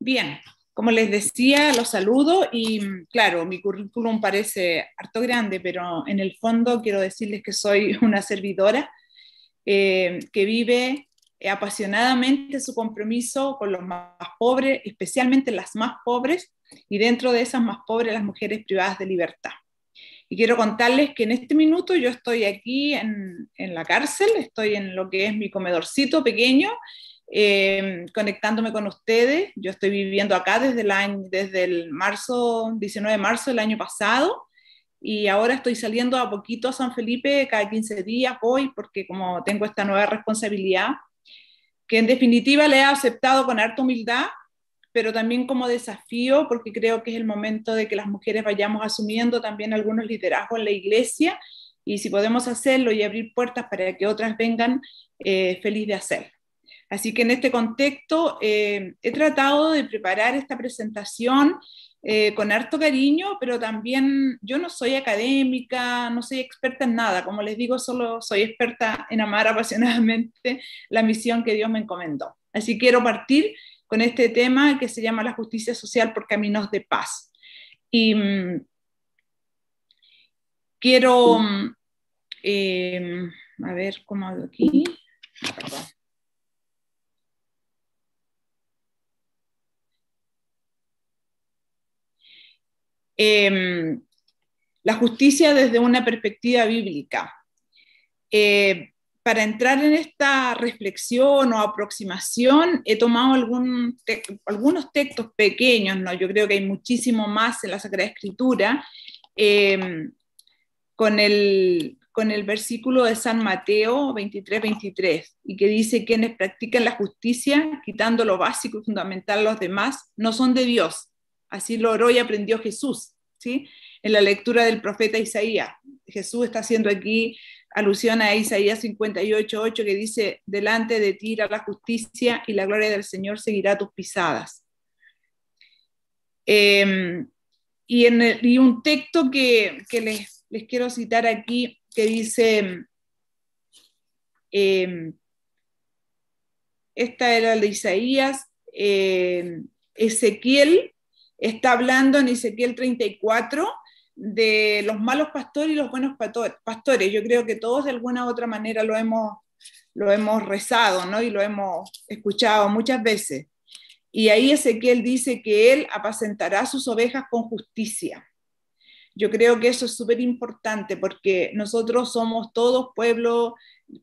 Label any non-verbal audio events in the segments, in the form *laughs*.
Bien, como les decía, los saludo y claro, mi currículum parece harto grande, pero en el fondo quiero decirles que soy *laughs* una servidora eh, que vive apasionadamente su compromiso con los más pobres, especialmente las más pobres, y dentro de esas más pobres las mujeres privadas de libertad. Y quiero contarles que en este minuto yo estoy aquí en la cárcel, estoy en lo que es mi comedorcito pequeño Em, conectándome con ustedes. Yo estoy viviendo acá desde el, desde el marzo, 19 de marzo del año pasado y ahora estoy saliendo a poquito a San Felipe cada 15 días, hoy, porque como tengo esta nueva responsabilidad, que en definitiva le he aceptado con harta humildad, pero también como desafío porque creo que es el momento de que las mujeres vayamos asumiendo también algunos liderazgos en la iglesia y si podemos hacerlo y abrir puertas para que otras vengan, eh, feliz de hacerlo. Así que en este contexto eh, he tratado de preparar esta presentación eh, con harto cariño, pero también yo no soy académica, no soy experta en nada, como les digo, solo soy experta en amar *laughs* apasionadamente la misión que Dios me encomendó. Así que quiero partir con este tema que se llama la justicia social por caminos de paz. Y mm, quiero, mm, eh, a ver, ¿cómo hago aquí? Em, la justicia desde una perspectiva bíblica. Eh, para entrar en esta reflexión o aproximación he tomado algunos textos pequeños, ¿no? yo creo que hay muchísimo más en la Sagrada Escritura, em, con, el, con el versículo de San Mateo 23, 23, y que dice, quienes practican la justicia, quitando lo básico y fundamental a los demás, no son de Dios, Así lo oró y aprendió Jesús, ¿sí? En la lectura del profeta Isaías. Jesús está haciendo aquí alusión a Isaías 58.8 que dice, delante de ti irá la justicia y la gloria del Señor seguirá tus pisadas. Em, y, un texto que, les, quiero citar aquí que dice, em, esta era la de Isaías, em, Ezequiel Está hablando en Ezequiel 34 de los malos pastores y los buenos pastores. Yo creo que todos de alguna u otra manera lo hemos, lo hemos rezado ¿no? y lo hemos escuchado muchas veces. Y ahí Ezequiel dice que él apacentará sus ovejas con justicia. Yo creo que eso es súper importante porque nosotros somos todos pueblo,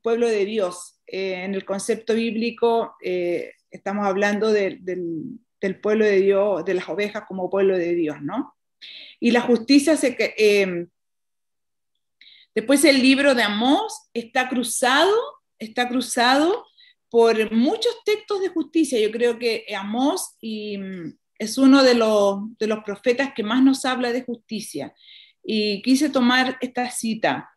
pueblo de Dios. Eh, en el concepto bíblico eh, estamos hablando del del pueblo de Dios, de las ovejas como pueblo de Dios, ¿no? Y la justicia se... Em, después el libro de Amós está cruzado, está cruzado por muchos textos de justicia. Yo creo que Amós mm, es uno de los, de los profetas que más nos habla de justicia. Y quise tomar esta cita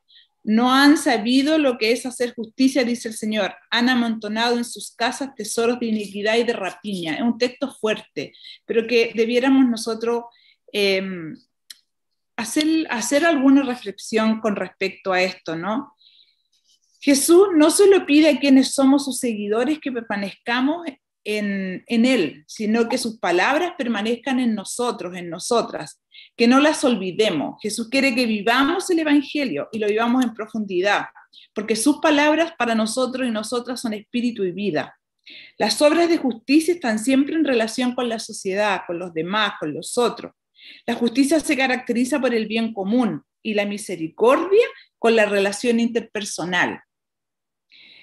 no han sabido lo que es hacer justicia, dice el Señor. Han amontonado en sus casas tesoros de iniquidad y de rapiña. Es un texto fuerte, pero que debiéramos nosotros em, hacer, alguna reflexión con respecto a esto, ¿no? Jesús no solo pide a quienes somos sus seguidores que permanezcamos en, en Él, sino que sus palabras permanezcan en nosotros, en nosotras que no las olvidemos. Jesús quiere que vivamos el Evangelio y lo vivamos en profundidad, porque sus palabras para nosotros y nosotras son espíritu y vida. Las obras de justicia están siempre en relación con la sociedad, con los demás, con los otros. La justicia se caracteriza por el bien común y la misericordia con la relación interpersonal.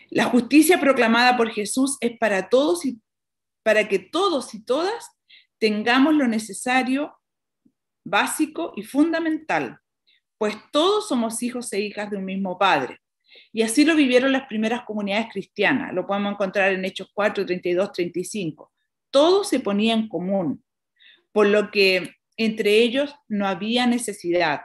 La justicia proclamada por Jesús es para todos y para que todos y todas tengamos lo necesario básico y fundamental, pues todos somos hijos e hijas de un mismo padre. Y así lo vivieron las primeras comunidades cristianas, lo podemos encontrar en Hechos 4, 32, 35. Todo se ponía en común, por lo que entre ellos no había necesidad.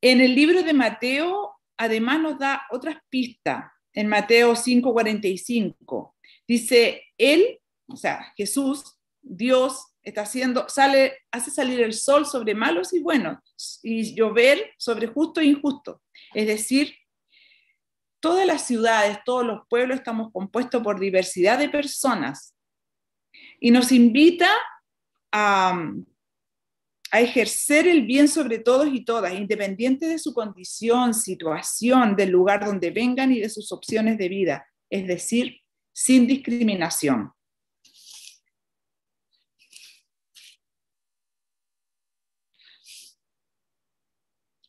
En el libro de Mateo, además, nos da otras pistas. En Mateo 5, 45, dice, Él, o sea, Jesús, Dios, está haciendo, sale, hace salir el sol sobre malos y buenos, y llover sobre justo e injusto. Es decir, todas las ciudades, todos los pueblos estamos compuestos por diversidad de personas y nos invita a, a ejercer el bien sobre todos y todas, independiente de su condición, situación, del lugar donde vengan y de sus opciones de vida, es decir, sin discriminación.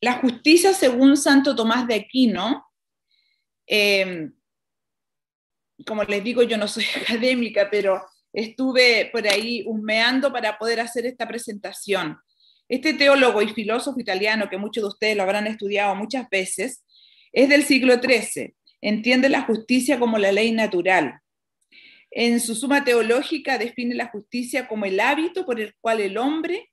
La justicia, según Santo Tomás de Aquino, em, como les digo, yo no soy *laughs* académica, pero estuve por ahí humeando para poder hacer esta presentación. Este teólogo y filósofo italiano, que muchos de ustedes lo habrán estudiado muchas veces, es del siglo XIII. Entiende la justicia como la ley natural. En su suma teológica define la justicia como el hábito por el cual el hombre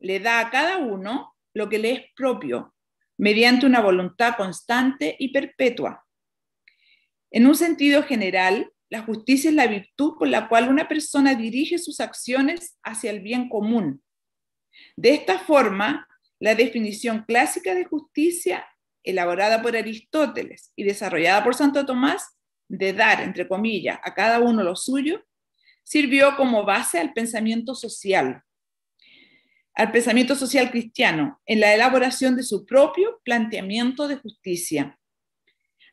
le da a cada uno lo que le es propio, mediante una voluntad constante y perpetua. En un sentido general, la justicia es la virtud por la cual una persona dirige sus acciones hacia el bien común. De esta forma, la definición clásica de justicia, elaborada por Aristóteles y desarrollada por Santo Tomás, de dar, entre comillas, a cada uno lo suyo, sirvió como base al pensamiento social, al pensamiento social cristiano en la elaboración de su propio planteamiento de justicia,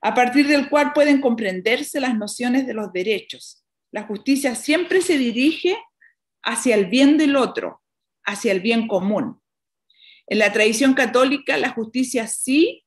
a partir del cual pueden comprenderse las nociones de los derechos. La justicia siempre se dirige hacia el bien del otro, hacia el bien común. En la tradición católica, la justicia sí,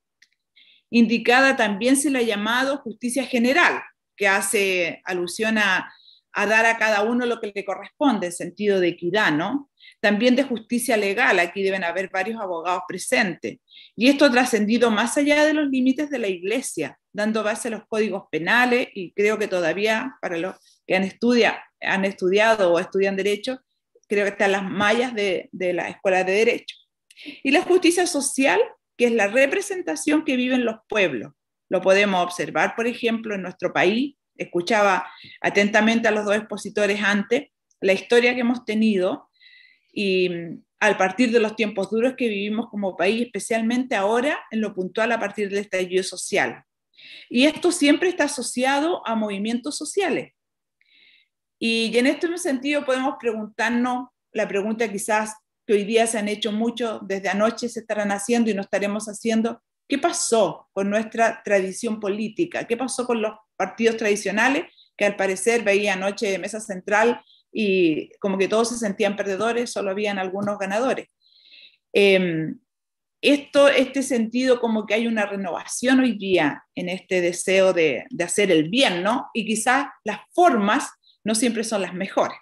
indicada también se la ha llamado justicia general, que hace alusión a a dar a cada uno lo que le corresponde, en sentido de equidad, ¿no? También de justicia legal, aquí deben haber varios abogados presentes. Y esto ha trascendido más allá de los límites de la Iglesia, dando base a los códigos penales y creo que todavía para los que han, estudia, han estudiado o estudian derecho, creo que están las mallas de, de la Escuela de Derecho. Y la justicia social, que es la representación que viven los pueblos. Lo podemos observar, por ejemplo, en nuestro país, escuchaba atentamente a los dos expositores antes, la historia que hemos tenido y mm, al partir de los tiempos duros que vivimos como país, especialmente ahora en lo puntual a partir del estallido social. Y esto siempre está asociado a movimientos sociales. Y en este sentido podemos preguntarnos la pregunta quizás que hoy día se han hecho mucho, desde anoche se estarán haciendo y no estaremos haciendo, ¿qué pasó con nuestra tradición política? ¿Qué pasó con los partidos tradicionales, que al parecer veía anoche Mesa Central y como que todos se sentían perdedores, solo habían algunos ganadores. Em, esto, este sentido como que hay una renovación hoy día en este deseo de, de hacer el bien, ¿no? Y quizás las formas no siempre son las mejores.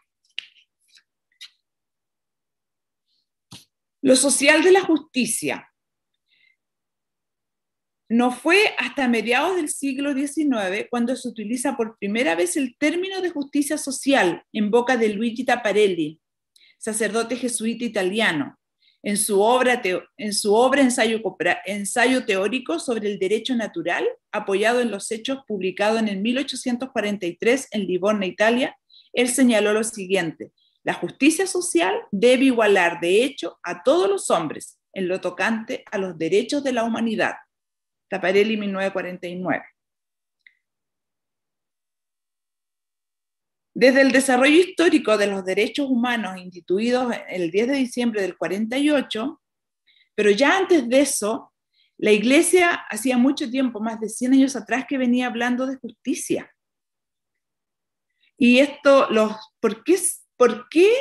Lo social de la justicia. No fue hasta mediados del siglo XIX cuando se utiliza por primera vez el término de justicia social en boca de Luigi Taparelli, sacerdote jesuita italiano, en su obra, ensayo, teórico sobre el derecho natural, apoyado en los hechos publicados en el 1843 en Livorno, Italia, él señaló lo siguiente, la justicia social debe igualar de hecho a todos los hombres en lo tocante a los derechos de la humanidad Taparelli 1949. Desde el desarrollo histórico de los derechos humanos instituidos el 10 de diciembre del 48, pero ya antes de eso, la Iglesia hacía mucho tiempo, más de 100 años atrás, que venía hablando de justicia. Y esto, los, ¿por, qué, ¿por qué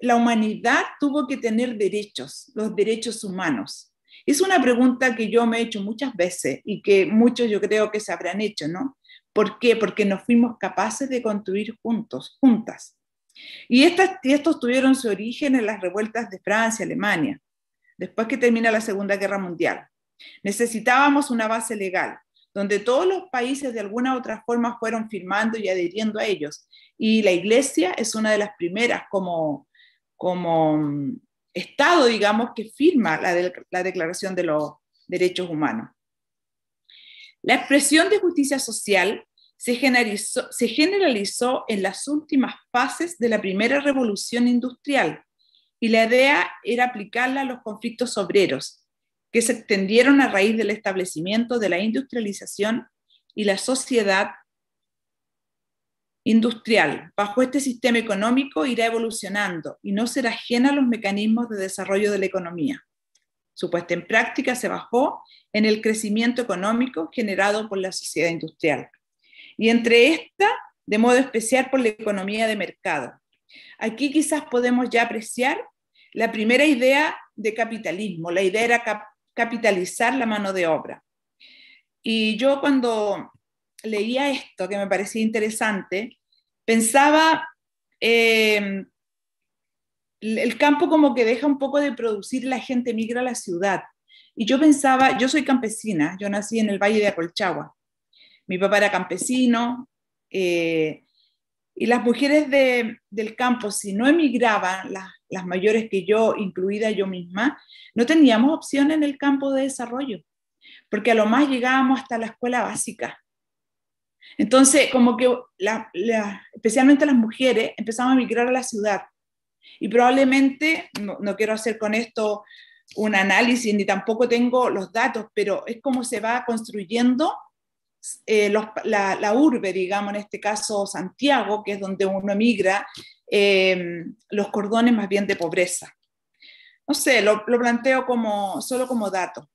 la humanidad tuvo que tener derechos, los derechos humanos? Es una pregunta que yo me he hecho muchas veces y que muchos yo creo que se habrán hecho, ¿no? ¿Por qué? Porque nos fuimos capaces de construir juntos, juntas. Y, estas, estos tuvieron su origen en las revueltas de Francia, Alemania, después que termina la Segunda Guerra Mundial. Necesitábamos una base legal, donde todos los países de alguna u otra forma fueron firmando y adhiriendo a ellos. Y la Iglesia es una de las primeras como, como Estado, digamos, que firma la, Declaración de los Derechos Humanos. La expresión de justicia social se generalizó, en las últimas fases de la primera revolución industrial y la idea era aplicarla a los conflictos obreros, que se extendieron a raíz del establecimiento de la industrialización y la sociedad industrial bajo este sistema económico irá evolucionando y no será ajena a los mecanismos de desarrollo de la economía. Su puesta en práctica se bajó en el crecimiento económico generado por la sociedad industrial y entre esta, de modo especial por la economía de mercado. Aquí quizás podemos ya apreciar la primera idea de capitalismo, la idea era capitalizar la mano de obra. Y yo cuando leía esto que me parecía interesante, pensaba eh, el campo como que deja un poco de producir, la gente migra a la ciudad. Y yo pensaba, yo soy campesina, yo nací en el Valle de Acolchagua. Mi papá era campesino. Eh, y las mujeres del campo, si no emigraban, las mayores que yo, incluida yo misma, no teníamos opción en el campo de desarrollo, porque a lo más llegábamos hasta la escuela básica. Entonces, como que especialmente las mujeres empezaron a migrar a la ciudad. Y probablemente, no, quiero hacer con esto un análisis ni tampoco tengo los datos, pero es como se va construyendo eh, la, urbe, digamos, en este caso Santiago, que es donde uno migra, em, los cordones más bien de pobreza. No sé, lo, planteo como, solo como dato.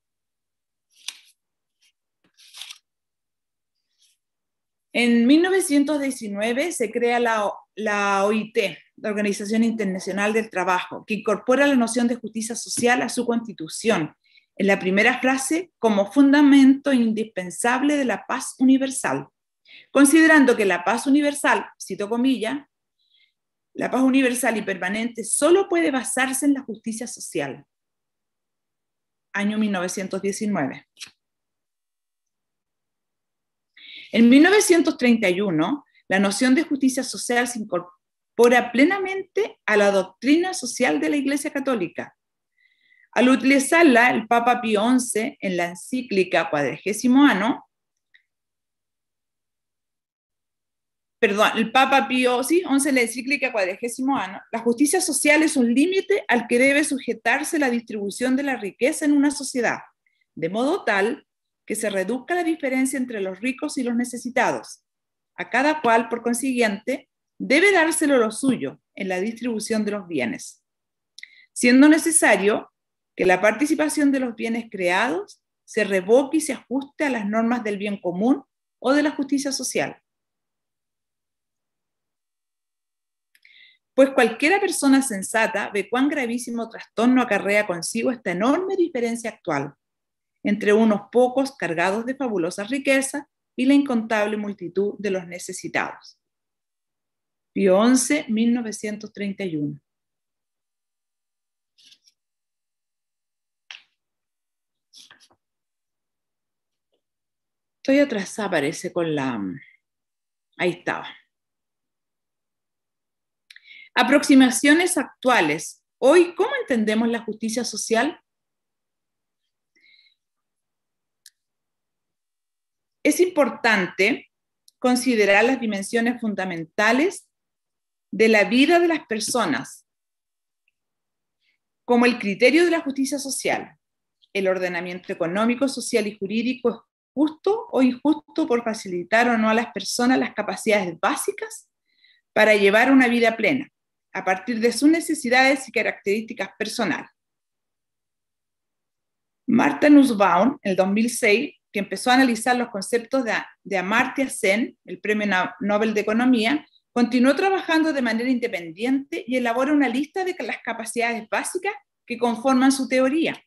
En 1919 se crea la, OIT, la Organización Internacional del Trabajo, que incorpora la noción de justicia social a su constitución, en la primera frase como fundamento indispensable de la paz universal, considerando que la paz universal, cito comillas, la paz universal y permanente solo puede basarse en la justicia social. Año 1919. En 1931, la noción de justicia social se incorpora plenamente a la doctrina social de la Iglesia Católica. Al utilizarla, el Papa Pío XI, en la encíclica Cuadragésimo Ano, perdón, el Papa Pío XI en la encíclica Cuadragésimo Ano, la justicia social es un límite al que debe sujetarse la distribución de la riqueza en una sociedad, de modo tal que se reduzca la diferencia entre los ricos y los necesitados. A cada cual, por consiguiente, debe dárselo lo suyo en la distribución de los bienes, siendo necesario que la participación de los bienes creados se revoque y se ajuste a las normas del bien común o de la justicia social. Pues cualquiera persona sensata ve cuán gravísimo trastorno acarrea consigo esta enorme diferencia actual entre unos pocos cargados de fabulosa riqueza y la incontable multitud de los necesitados. Pío 11, 1931. Estoy atrasada, parece, con la... Ahí estaba. Aproximaciones actuales. Hoy, ¿cómo entendemos la justicia social? Es importante considerar las dimensiones fundamentales de la vida de las personas, como el criterio de la justicia social, el ordenamiento económico, social y jurídico es justo o injusto por facilitar o no a las personas las capacidades básicas para llevar una vida plena, a partir de sus necesidades y características personales. Martha Nussbaum, en el 2006, que empezó a analizar los conceptos de, de Amartya Sen, el premio Nobel de Economía, continuó trabajando de manera independiente y elabora una lista de las capacidades básicas que conforman su teoría,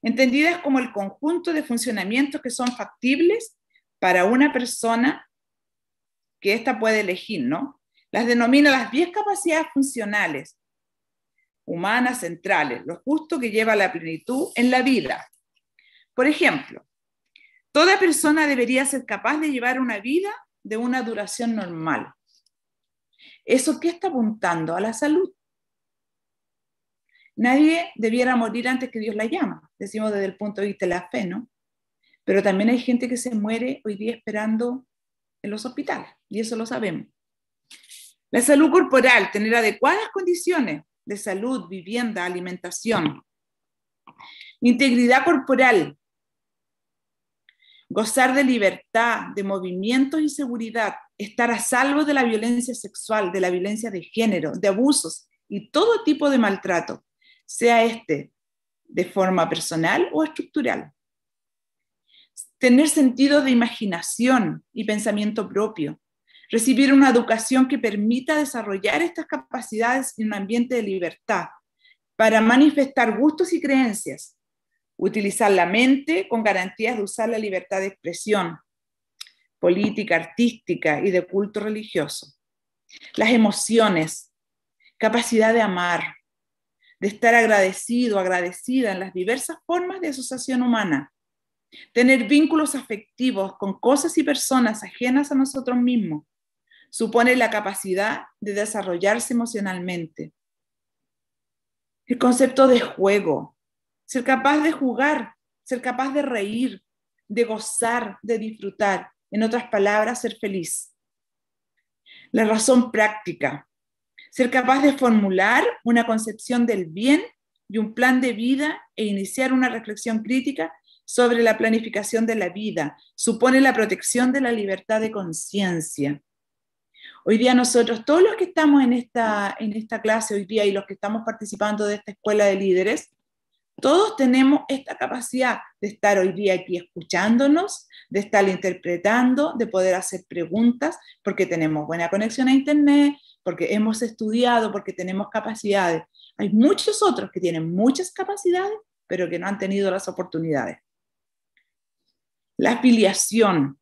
entendidas como el conjunto de funcionamientos que son factibles para una persona que ésta puede elegir, ¿no? Las denomina las 10 capacidades funcionales humanas centrales, los justo que lleva a la plenitud en la vida. Por ejemplo, Toda persona debería ser capaz de llevar una vida de una duración normal. ¿Eso qué está apuntando? A la salud. Nadie debiera morir antes que Dios la llama, decimos desde el punto de vista de la fe, ¿no? Pero también hay gente que se muere hoy día esperando en los hospitales, y eso lo sabemos. La salud corporal, tener adecuadas condiciones de salud, vivienda, alimentación. Integridad corporal, gozar de libertad, de movimientos y seguridad, estar a salvo de la violencia sexual, de la violencia de género, de abusos y todo tipo de maltrato, sea este de forma personal o estructural. Tener sentido de imaginación y pensamiento propio. Recibir una educación que permita desarrollar estas capacidades en un ambiente de libertad para manifestar gustos y creencias, utilizar la mente con garantías de usar la libertad de expresión política, artística y de culto religioso. Las emociones, capacidad de amar, de estar agradecido, agradecida en las diversas formas de asociación humana, tener vínculos afectivos con cosas y personas ajenas a nosotros mismos, supone la capacidad de desarrollarse emocionalmente. El concepto de juego, ser capaz de jugar, ser capaz de reír, de gozar, de disfrutar, en otras palabras, ser feliz. La razón práctica, ser capaz de formular una concepción del bien y un plan de vida e iniciar una reflexión crítica sobre la planificación de la vida, supone la protección de la libertad de conciencia. Hoy día nosotros, todos los que estamos en esta, en esta clase hoy día y los que estamos participando de esta escuela de líderes, todos tenemos esta capacidad de estar hoy día aquí escuchándonos, de estar interpretando, de poder hacer preguntas, porque tenemos buena conexión a Internet, porque hemos estudiado, porque tenemos capacidades. Hay muchos otros que tienen muchas capacidades, pero que no han tenido las oportunidades. La afiliación,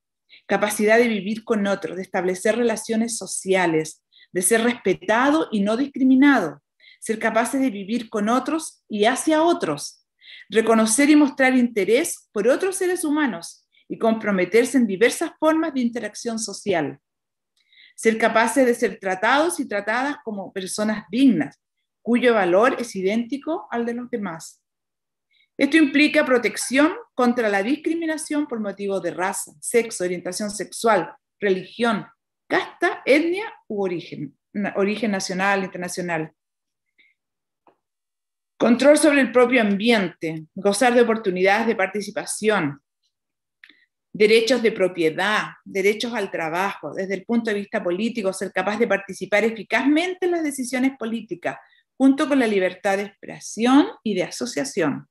capacidad de vivir con otros, de establecer relaciones sociales, de ser respetado y no discriminado, ser capaces de vivir con otros y hacia otros, reconocer y mostrar interés por otros seres humanos y comprometerse en diversas formas de interacción social, ser capaces de ser tratados y tratadas como personas dignas, cuyo valor es idéntico al de los demás. Esto implica protección contra la discriminación por motivo de raza, sexo, orientación sexual, religión, casta, etnia u origen, origen nacional, internacional, Control sobre el propio ambiente, gozar de oportunidades de participación, derechos de propiedad, derechos al trabajo, desde el punto de vista político, ser capaz de participar eficazmente en las decisiones políticas, junto con la libertad de expresión y de asociación.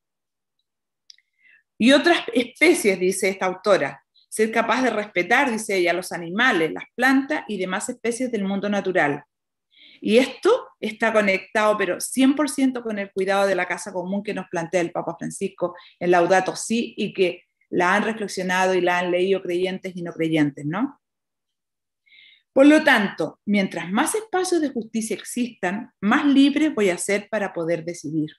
Y otras especies, dice esta autora, ser capaz de respetar, dice ella, los animales, las plantas y demás especies del mundo natural, y esto está conectado, pero 100% con el cuidado de la casa común que nos plantea el Papa Francisco en Laudato Si y que la han reflexionado y la han leído creyentes y no creyentes, ¿no? Por lo tanto, mientras más espacios de justicia existan, más libre voy a ser para poder decidir.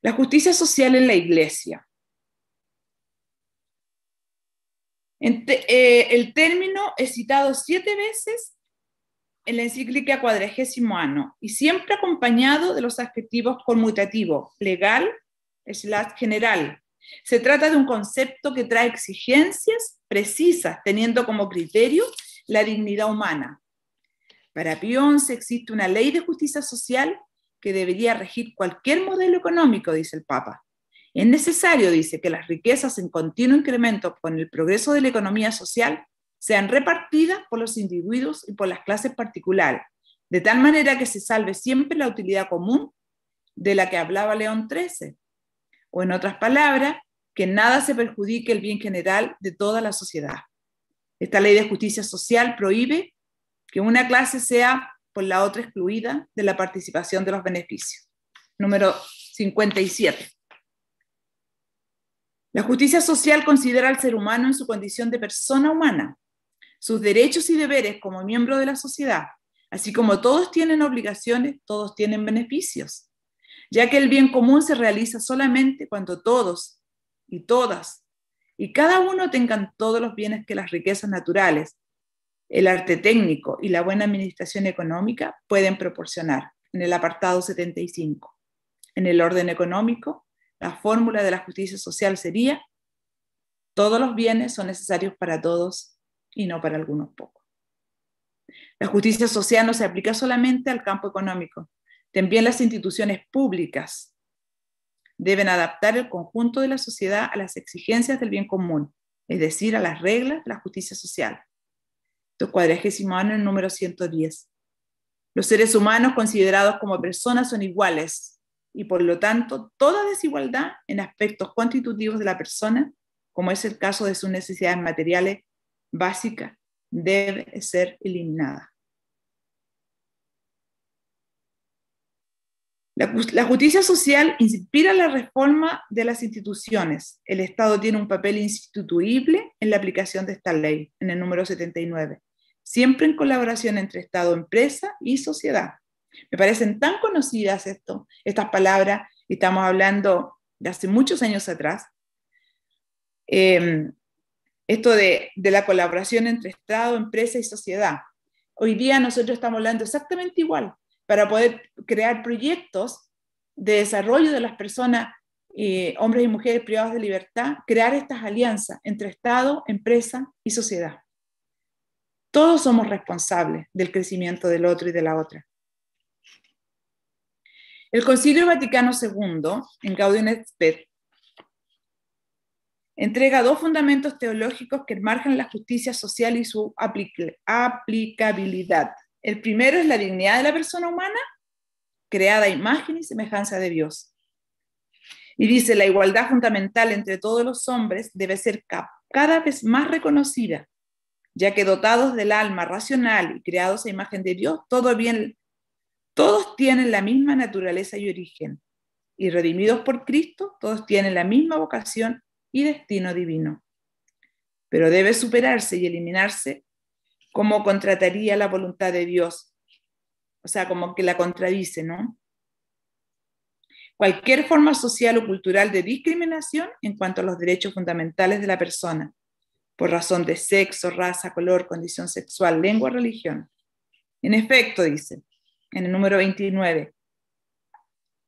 La justicia social en la iglesia. Eh, el término es citado siete veces en la encíclica cuadragésimo ano y siempre acompañado de los adjetivos conmutativos legal es la general. Se trata de un concepto que trae exigencias precisas, teniendo como criterio la dignidad humana. Para Pío existe una ley de justicia social que debería regir cualquier modelo económico, dice el Papa. Es necesario, dice, que las riquezas en continuo incremento con el progreso de la economía social sean repartidas por los individuos y por las clases particulares, de tal manera que se salve siempre la utilidad común de la que hablaba León XIII, o en otras palabras, que nada se perjudique el bien general de toda la sociedad. Esta ley de justicia social prohíbe que una clase sea por la otra excluida de la participación de los beneficios. Número 57. La justicia social considera al ser humano en su condición de persona humana, sus derechos y deberes como miembro de la sociedad, así como todos tienen obligaciones, todos tienen beneficios, ya que el bien común se realiza solamente cuando todos y todas y cada uno tengan todos los bienes que las riquezas naturales, el arte técnico y la buena administración económica pueden proporcionar en el apartado 75. En el orden económico, la fórmula de la justicia social sería, todos los bienes son necesarios para todos y no para algunos pocos. La justicia social no se aplica solamente al campo económico, también las instituciones públicas deben adaptar el conjunto de la sociedad a las exigencias del bien común, es decir, a las reglas de la justicia social. Esto cuadragésimo año, número 110. Los seres humanos considerados como personas son iguales y por lo tanto toda desigualdad en aspectos constitutivos de la persona, como es el caso de sus necesidades materiales básicas, debe ser eliminada. la, justicia social inspira la reforma de las instituciones. El Estado tiene un papel instituible en la aplicación de esta ley, en el número 79, siempre en colaboración entre Estado, empresa y sociedad. Me parecen tan conocidas esto, estas palabras, estamos hablando de hace muchos años atrás. Em, esto de, la colaboración entre Estado, empresa y sociedad. Hoy día nosotros estamos hablando exactamente igual para poder crear proyectos de desarrollo de las personas eh, hombres y mujeres privados de libertad, crear estas alianzas entre Estado, empresa y sociedad. Todos somos responsables del crecimiento del otro y de la otra. El Concilio Vaticano II, en Gaudium et Spes, entrega dos fundamentos teológicos que marcan la justicia social y su aplicabilidad. El primero es la dignidad de la persona humana, creada a imagen y semejanza de Dios. Y dice, la igualdad fundamental entre todos los hombres debe ser cada vez más reconocida, ya que dotados del alma racional y creados a imagen de Dios, todo bien todos tienen la misma naturaleza y origen, y redimidos por Cristo, todos tienen la misma vocación y destino divino. Pero debe superarse y eliminarse como contrataría la voluntad de Dios, o sea, como que la contradice, ¿no? Cualquier forma social o cultural de discriminación en cuanto a los derechos fundamentales de la persona, por razón de sexo, raza, color, condición sexual, lengua, religión. En efecto, dice, en el número 29.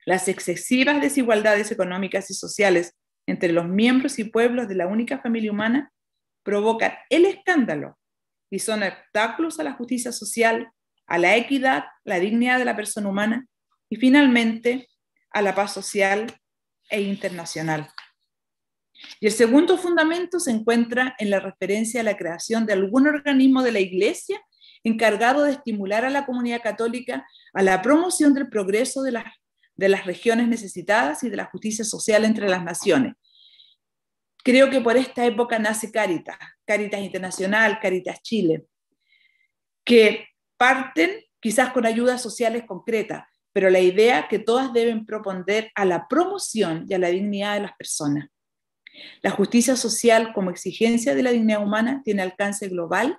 Las excesivas desigualdades económicas y sociales entre los miembros y pueblos de la única familia humana provocan el escándalo y son obstáculos a la justicia social, a la equidad, la dignidad de la persona humana y finalmente a la paz social e internacional. Y el segundo fundamento se encuentra en la referencia a la creación de algún organismo de la Iglesia encargado de estimular a la comunidad católica a la promoción del progreso de las, de las regiones necesitadas y de la justicia social entre las naciones. Creo que por esta época nace Caritas, Caritas Internacional, Caritas Chile, que parten quizás con ayudas sociales concretas, pero la idea que todas deben proponer a la promoción y a la dignidad de las personas. La justicia social como exigencia de la dignidad humana tiene alcance global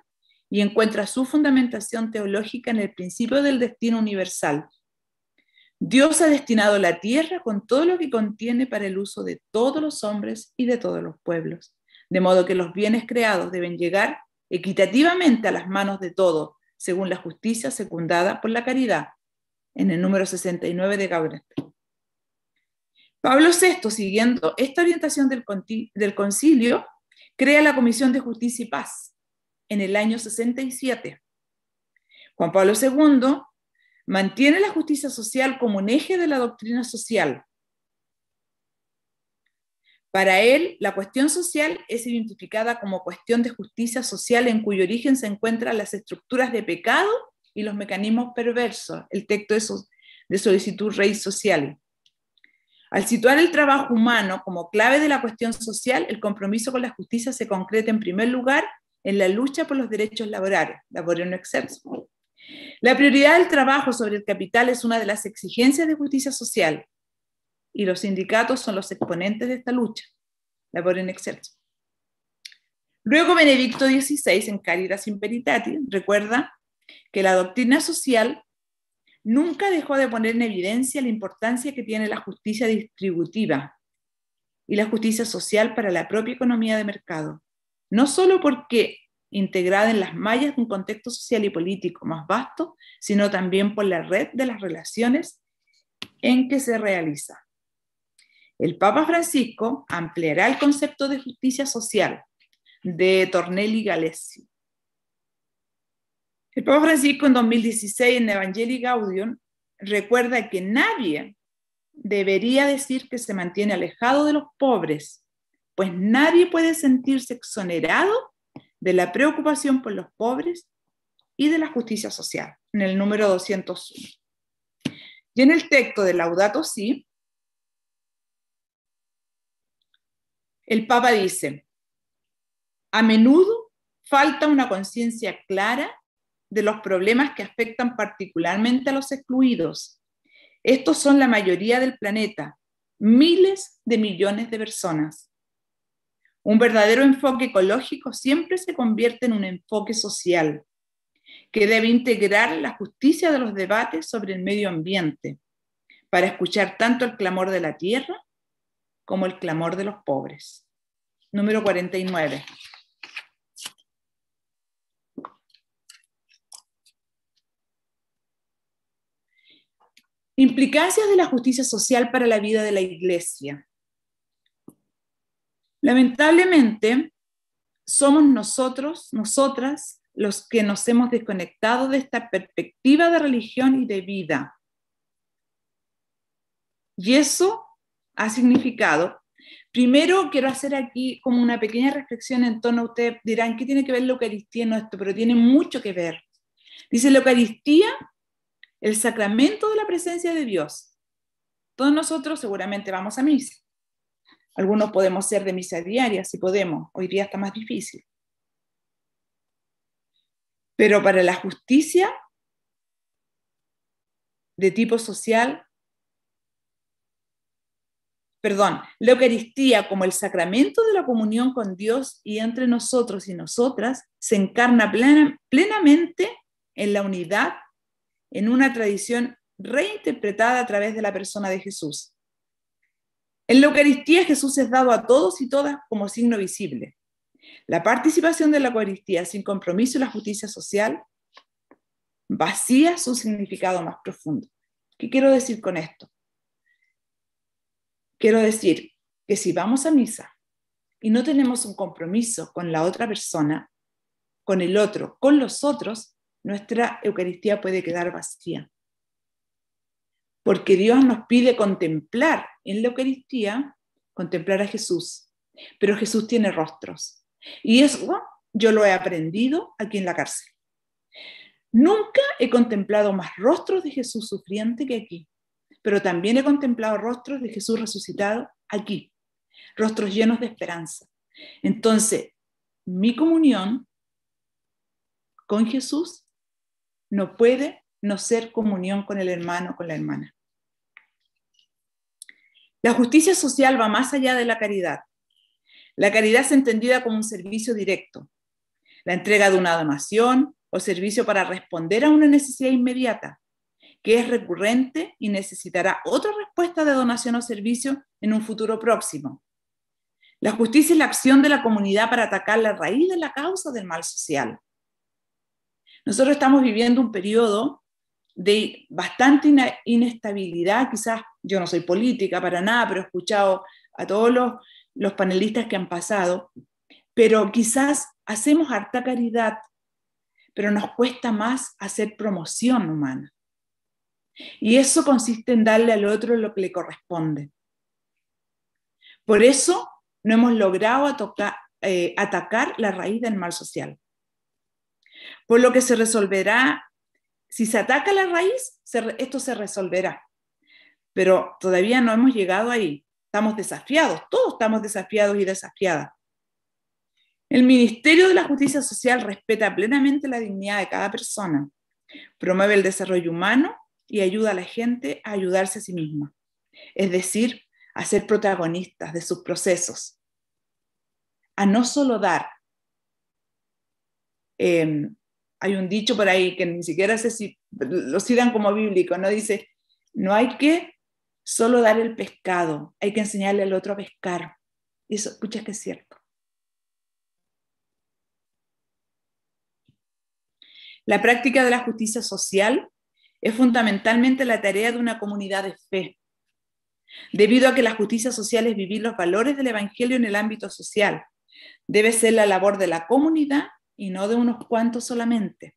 y encuentra su fundamentación teológica en el principio del destino universal. Dios ha destinado la tierra con todo lo que contiene para el uso de todos los hombres y de todos los pueblos, de modo que los bienes creados deben llegar equitativamente a las manos de todos, según la justicia secundada por la caridad, en el número 69 de Gabriel. Pablo VI, siguiendo esta orientación del, del concilio, crea la Comisión de Justicia y Paz, en el año 67. Juan Pablo II mantiene la justicia social como un eje de la doctrina social. Para él, la cuestión social es identificada como cuestión de justicia social en cuyo origen se encuentran las estructuras de pecado y los mecanismos perversos, el texto de, de solicitud rey social. Al situar el trabajo humano como clave de la cuestión social, el compromiso con la justicia se concreta en primer lugar en la lucha por los derechos laborales, labor no exceso. La prioridad del trabajo sobre el capital es una de las exigencias de justicia social y los sindicatos son los exponentes de esta lucha, labor en exceso. Luego Benedicto XVI en Caritas Imperitatis recuerda que la doctrina social nunca dejó de poner en evidencia la importancia que tiene la justicia distributiva y la justicia social para la propia economía de mercado no solo porque integrada en las mallas de un contexto social y político más vasto, sino también por la red de las relaciones en que se realiza. El Papa Francisco ampliará el concepto de justicia social de Tornelli Galesi. El Papa Francisco en 2016 en Evangelii Gaudium recuerda que nadie debería decir que se mantiene alejado de los pobres pues nadie puede sentirse exonerado de la preocupación por los pobres y de la justicia social, en el número 201. Y en el texto de Laudato Si, el Papa dice, a menudo falta una conciencia clara de los problemas que afectan particularmente a los excluidos. Estos son la mayoría del planeta, miles de millones de personas. Un verdadero enfoque ecológico siempre se convierte en un enfoque social que debe integrar la justicia de los debates sobre el medio ambiente para escuchar tanto el clamor de la tierra como el clamor de los pobres. Número 49. Implicancias de la justicia social para la vida de la Iglesia. Lamentablemente, somos nosotros, nosotras, los que nos hemos desconectado de esta perspectiva de religión y de vida. Y eso ha significado, primero quiero hacer aquí como una pequeña reflexión en torno a ustedes, dirán, ¿qué tiene que ver la Eucaristía en esto? Pero tiene mucho que ver. Dice la Eucaristía, el sacramento de la presencia de Dios. Todos nosotros seguramente vamos a misa. Algunos podemos ser de misa diaria, si podemos. Hoy día está más difícil. Pero para la justicia de tipo social, perdón, la Eucaristía como el sacramento de la comunión con Dios y entre nosotros y nosotras se encarna plenamente en la unidad, en una tradición reinterpretada a través de la persona de Jesús en la Eucaristía Jesús es dado a todos y todas como signo visible. La participación de la Eucaristía sin compromiso y la justicia social vacía su significado más profundo. ¿Qué quiero decir con esto? Quiero decir que si vamos a misa y no tenemos un compromiso con la otra persona, con el otro, con los otros, nuestra Eucaristía puede quedar vacía. Porque Dios nos pide contemplar en la Eucaristía contemplar a Jesús, pero Jesús tiene rostros. Y eso yo lo he aprendido aquí en la cárcel. Nunca he contemplado más rostros de Jesús sufriente que aquí, pero también he contemplado rostros de Jesús resucitado aquí, rostros llenos de esperanza. Entonces, mi comunión con Jesús no puede no ser comunión con el hermano, con la hermana. La justicia social va más allá de la caridad. La caridad es entendida como un servicio directo, la entrega de una donación o servicio para responder a una necesidad inmediata, que es recurrente y necesitará otra respuesta de donación o servicio en un futuro próximo. La justicia es la acción de la comunidad para atacar la raíz de la causa del mal social. Nosotros estamos viviendo un periodo de bastante inestabilidad, quizás yo no soy política para nada, pero he escuchado a todos los, panelistas que han pasado, pero quizás hacemos harta caridad, pero nos cuesta más hacer promoción humana. Y eso consiste en darle al otro lo que le corresponde. Por eso no hemos logrado eh, atacar la raíz del mal social. Por lo que se resolverá, si se ataca la raíz, esto se resolverá pero todavía no hemos llegado ahí. Estamos desafiados, todos estamos desafiados y desafiadas. El Ministerio de la Justicia Social respeta plenamente la dignidad de cada persona, promueve el desarrollo humano y ayuda a la gente a ayudarse a sí misma, es decir, a ser protagonistas de sus procesos, a no solo dar. Em, hay un dicho por ahí que ni siquiera sé si lo citan como bíblico, ¿no? Dice, no hay que solo dar el pescado, hay que enseñarle al otro a pescar. Y eso, escucha que es cierto. La práctica de la justicia social es fundamentalmente la tarea de una comunidad de fe, debido a que la justicia social es vivir los valores del Evangelio en el ámbito social. Debe ser la labor de la comunidad y no de unos cuantos solamente.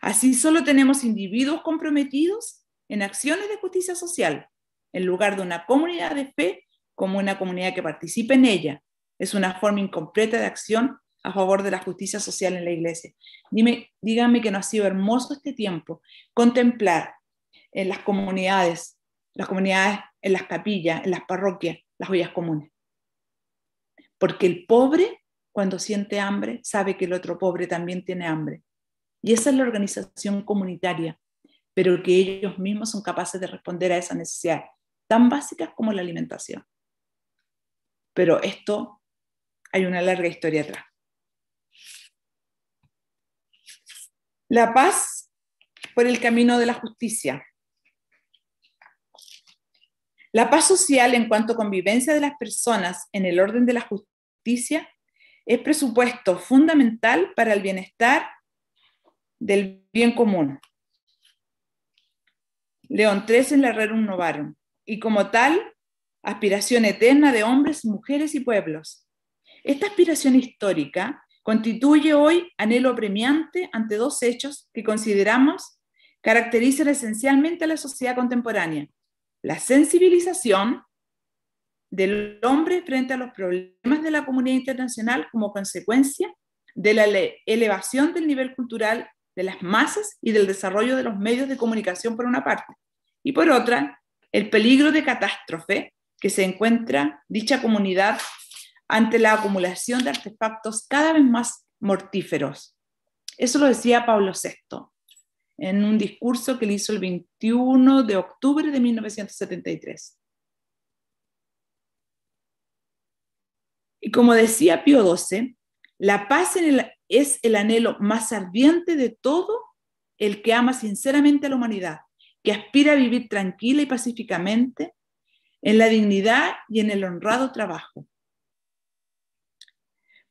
Así solo tenemos individuos comprometidos en acciones de justicia social en lugar de una comunidad de fe, como una comunidad que participe en ella. Es una forma incompleta de acción a favor de la justicia social en la iglesia. Dime, díganme que no ha sido hermoso este tiempo contemplar en las comunidades, las comunidades en las capillas, en las parroquias, las ollas comunes. Porque el pobre, cuando siente hambre, sabe que el otro pobre también tiene hambre. Y esa es la organización comunitaria, pero que ellos mismos son capaces de responder a esa necesidad tan básicas como la alimentación. Pero esto hay una larga historia atrás. La paz por el camino de la justicia. La paz social en cuanto a convivencia de las personas en el orden de la justicia es presupuesto fundamental para el bienestar del bien común. León XIII en la Rerum Novarum y como tal, aspiración eterna de hombres, mujeres y pueblos. Esta aspiración histórica constituye hoy anhelo premiante ante dos hechos que consideramos caracterizan esencialmente a la sociedad contemporánea. La sensibilización del hombre frente a los problemas de la comunidad internacional como consecuencia de la elevación del nivel cultural de las masas y del desarrollo de los medios de comunicación por una parte, y por otra, el peligro de catástrofe que se encuentra dicha comunidad ante la acumulación de artefactos cada vez más mortíferos. Eso lo decía Pablo VI en un discurso que le hizo el 21 de octubre de 1973. Y como decía Pío XII, la paz es el anhelo más ardiente de todo el que ama sinceramente a la humanidad que aspira a vivir tranquila y pacíficamente en la dignidad y en el honrado trabajo.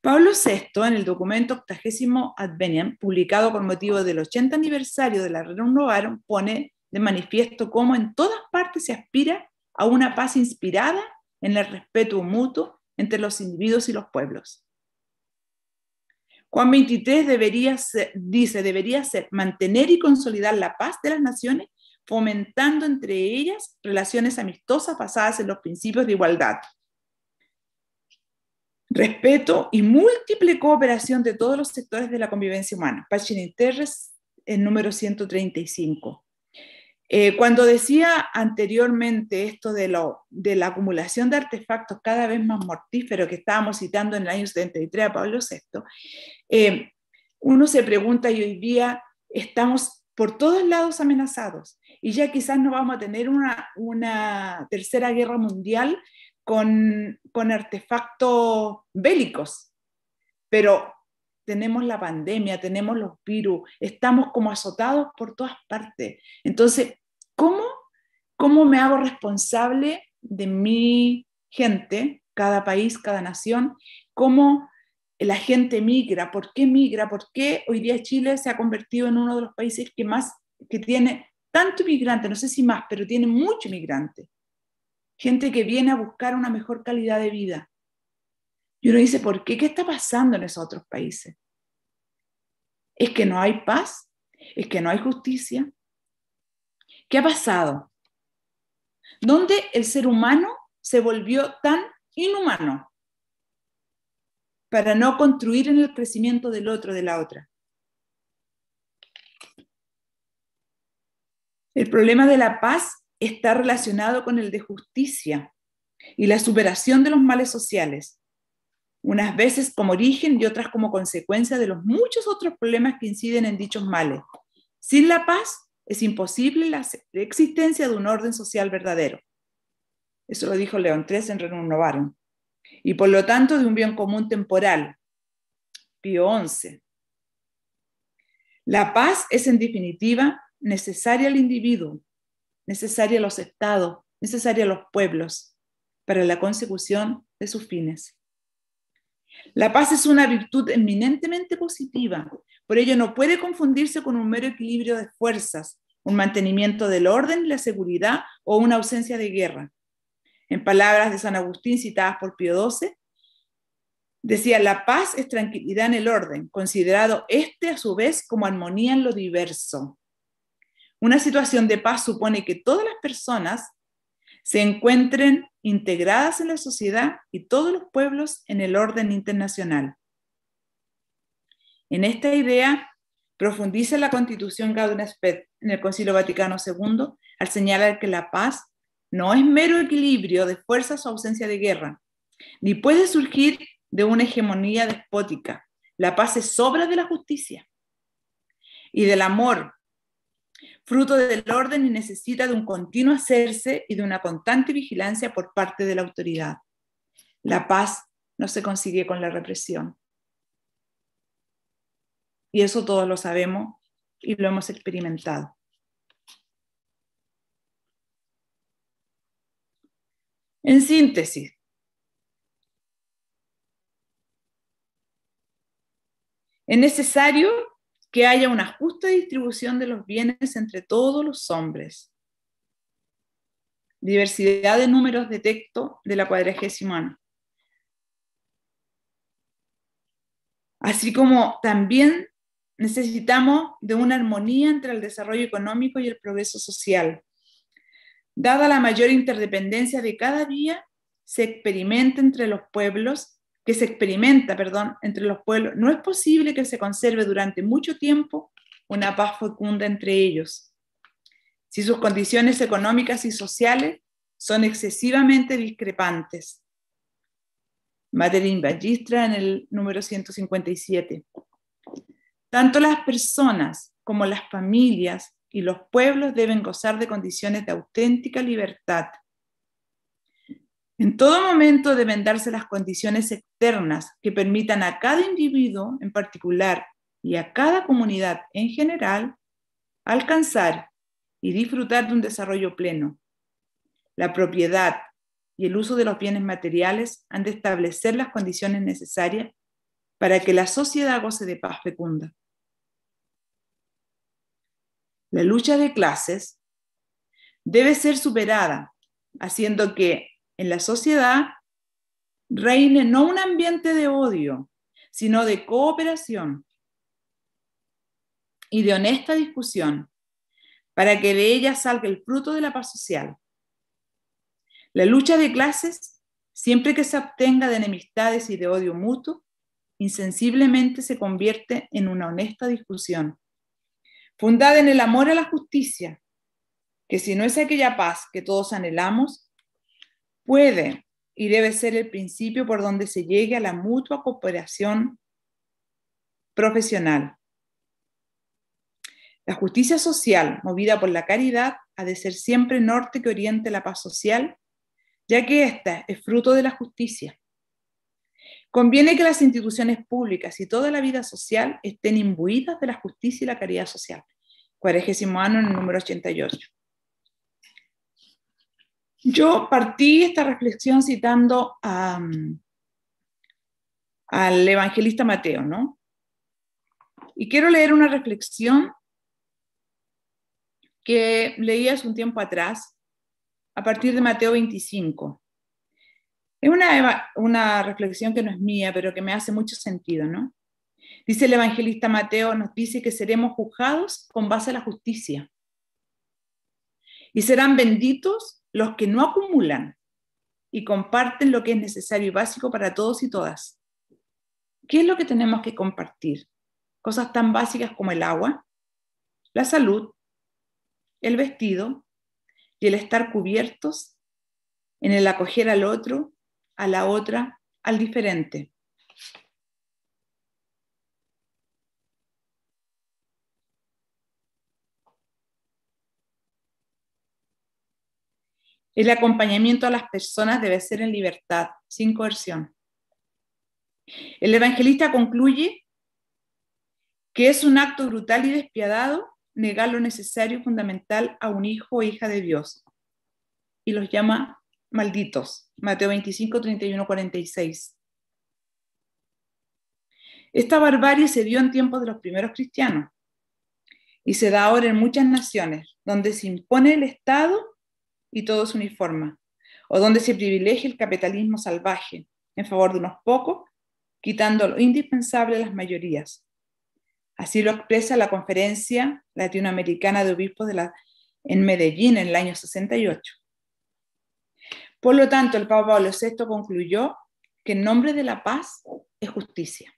Pablo VI, en el documento octagésimo Adveniam, publicado con motivo del 80 aniversario de la Renovaron, pone de manifiesto cómo en todas partes se aspira a una paz inspirada en el respeto mutuo entre los individuos y los pueblos. Juan 23 debería dice, debería ser mantener y consolidar la paz de las naciones fomentando entre ellas relaciones amistosas basadas en los principios de igualdad, respeto y múltiple cooperación de todos los sectores de la convivencia humana. Página Terres, el número 135. Eh, cuando decía anteriormente esto de, lo, de la acumulación de artefactos cada vez más mortíferos que estábamos citando en el año 73 a Pablo VI, eh, uno se pregunta y hoy día estamos por todos lados amenazados y ya quizás no vamos a tener una, tercera guerra mundial con, artefactos bélicos, pero tenemos la pandemia, tenemos los virus, estamos como azotados por todas partes. Entonces, ¿cómo, cómo me hago responsable de mi gente, cada país, cada nación? ¿Cómo la gente migra? ¿Por qué migra? ¿Por qué hoy día Chile se ha convertido en uno de los países que más que tiene tanto inmigrante, no sé si más, pero tiene mucho inmigrante. Gente que viene a buscar una mejor calidad de vida. Y uno dice, ¿por qué? ¿Qué está pasando en esos otros países? ¿Es que no hay paz? ¿Es que no hay justicia? ¿Qué ha pasado? ¿Dónde el ser humano se volvió tan inhumano para no construir en el crecimiento del otro, de la otra? El problema de la paz está relacionado con el de justicia y la superación de los males sociales, unas veces como origen y otras como consecuencia de los muchos otros problemas que inciden en dichos males. Sin la paz es imposible la existencia de un orden social verdadero. Eso lo dijo León III en Renovaron. Y por lo tanto de un bien común temporal, Pío XI. La paz es en definitiva necesaria al individuo, necesaria a los estados, necesaria a los pueblos para la consecución de sus fines. La paz es una virtud eminentemente positiva, por ello no puede confundirse con un mero equilibrio de fuerzas, un mantenimiento del orden la seguridad o una ausencia de guerra. En palabras de San Agustín citadas por Pío XII, decía, la paz es tranquilidad en el orden, considerado este a su vez como armonía en lo diverso. Una situación de paz supone que todas las personas se encuentren integradas en la sociedad y todos los pueblos en el orden internacional. En esta idea profundiza la constitución Gaudium en el Concilio Vaticano II al señalar que la paz no es mero equilibrio de fuerzas o ausencia de guerra, ni puede surgir de una hegemonía despótica. La paz es obra de la justicia y del amor fruto del orden y necesita de un continuo hacerse y de una constante vigilancia por parte de la autoridad. La paz no se consigue con la represión. Y eso todos lo sabemos y lo hemos experimentado. En síntesis, es necesario que haya una justa distribución de los bienes entre todos los hombres. Diversidad de números de texto de la cuadragésima Así como también necesitamos de una armonía entre el desarrollo económico y el progreso social. Dada la mayor interdependencia de cada día, se experimenta entre los pueblos que se experimenta, perdón, entre los pueblos, no es posible que se conserve durante mucho tiempo una paz fecunda entre ellos. Si sus condiciones económicas y sociales son excesivamente discrepantes. Madeline Ballistra en el número 157. Tanto las personas como las familias y los pueblos deben gozar de condiciones de auténtica libertad en todo momento deben darse las condiciones externas que permitan a cada individuo en particular y a cada comunidad en general alcanzar y disfrutar de un desarrollo pleno. La propiedad y el uso de los bienes materiales han de establecer las condiciones necesarias para que la sociedad goce de paz fecunda. La lucha de clases debe ser superada, haciendo que en la sociedad reine no un ambiente de odio, sino de cooperación y de honesta discusión, para que de ella salga el fruto de la paz social. La lucha de clases, siempre que se obtenga de enemistades y de odio mutuo, insensiblemente se convierte en una honesta discusión, fundada en el amor a la justicia, que si no es aquella paz que todos anhelamos, puede y debe ser el principio por donde se llegue a la mutua cooperación profesional. La justicia social, movida por la caridad, ha de ser siempre norte que oriente la paz social, ya que ésta es fruto de la justicia. Conviene que las instituciones públicas y toda la vida social estén imbuidas de la justicia y la caridad social. cuaregésimo año, número 88. Yo partí esta reflexión citando mm, al evangelista Mateo, ¿no? Y quiero leer una reflexión que leí hace un tiempo atrás, a partir de Mateo 25. Es una, una reflexión que no es mía, pero que me hace mucho sentido, ¿no? Dice el evangelista Mateo, nos dice que seremos juzgados con base a la justicia. Y serán benditos los que no acumulan y comparten lo que es necesario y básico para todos y todas. ¿Qué es lo que tenemos que compartir? Cosas tan básicas como el agua, la salud, el vestido y el estar cubiertos en el acoger al otro, a la otra, al diferente. El acompañamiento a las personas debe ser en libertad, sin coerción. El evangelista concluye que es un acto brutal y despiadado negar lo necesario y fundamental a un hijo o hija de Dios. Y los llama malditos. Mateo 25, 31, 46. Esta barbarie se dio en tiempos de los primeros cristianos y se da ahora en muchas naciones, donde se impone el Estado y todo es uniforme o donde se privilegia el capitalismo salvaje en favor de unos pocos, quitando lo indispensable a las mayorías. Así lo expresa la Conferencia Latinoamericana de Obispos de la, en Medellín en el año 68. Por lo tanto, el Papa Pablo VI concluyó que en nombre de la paz es justicia.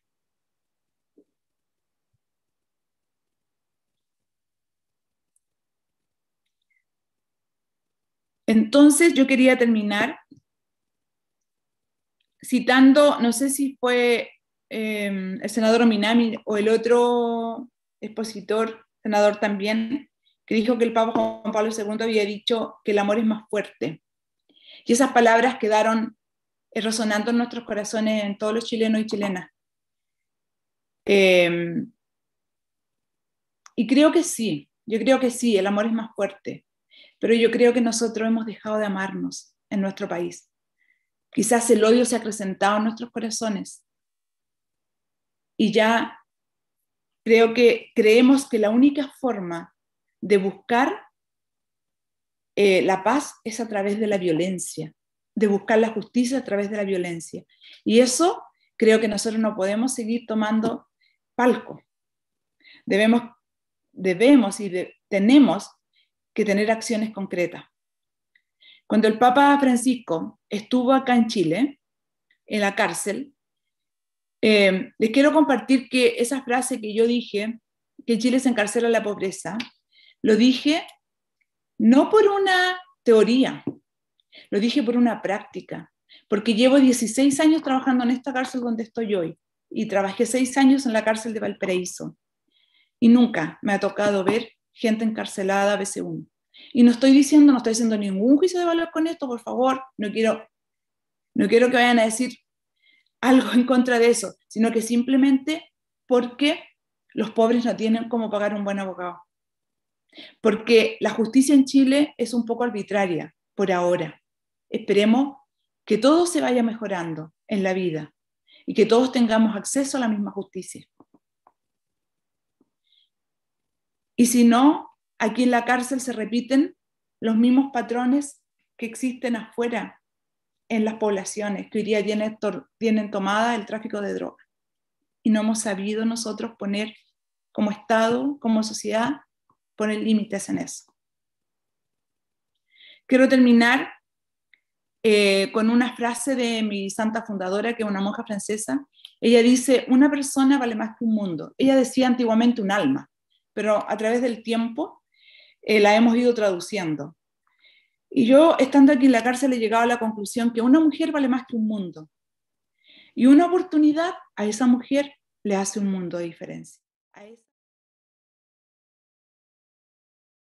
Entonces yo quería terminar citando, no sé si fue em, el senador Minami o el otro expositor, senador también, que dijo que el Papa Juan Pablo II había dicho que el amor es más fuerte. Y esas palabras quedaron resonando en nuestros corazones, en todos los chilenos y chilenas. Em, y creo que sí, yo creo que sí, el amor es más fuerte pero yo creo que nosotros hemos dejado de amarnos en nuestro país. Quizás el odio se ha acrecentado en nuestros corazones y ya creo que creemos que la única forma de buscar eh, la paz es a través de la violencia, de buscar la justicia a través de la violencia. Y eso creo que nosotros no podemos seguir tomando palco. Debemos, debemos y tenemos tener acciones concretas. Cuando el Papa Francisco estuvo acá en Chile, en la cárcel, eh, les quiero compartir que esa frase que yo dije, que Chile se encarcela la pobreza, lo dije no por una teoría, lo dije por una práctica, porque llevo 16 años trabajando en esta cárcel donde estoy hoy y trabajé 6 años en la cárcel de Valparaíso y nunca me ha tocado ver gente encarcelada a veces uno. Y no estoy diciendo, no estoy haciendo ningún juicio de valor con esto, por favor, no quiero, no quiero que vayan a decir algo en contra de eso, sino que simplemente porque los pobres no tienen cómo pagar un buen abogado. Porque la justicia en Chile es un poco arbitraria por ahora. Esperemos que todo se vaya mejorando en la vida y que todos tengamos acceso a la misma justicia. Y si no, Aquí en la cárcel se repiten los mismos patrones que existen afuera, en las poblaciones que hoy día tienen, tomada el tráfico de drogas. Y no hemos sabido nosotros poner como Estado, como sociedad, poner límites en eso. Quiero terminar eh, con una frase de mi santa fundadora, que es una monja francesa. Ella dice, una persona vale más que un mundo. Ella decía antiguamente un alma, pero a través del tiempo eh, la hemos ido traduciendo. Y yo, estando aquí en la cárcel, he llegado a la conclusión que una mujer vale más que un mundo. Y una oportunidad a esa mujer le hace un mundo de diferencia. A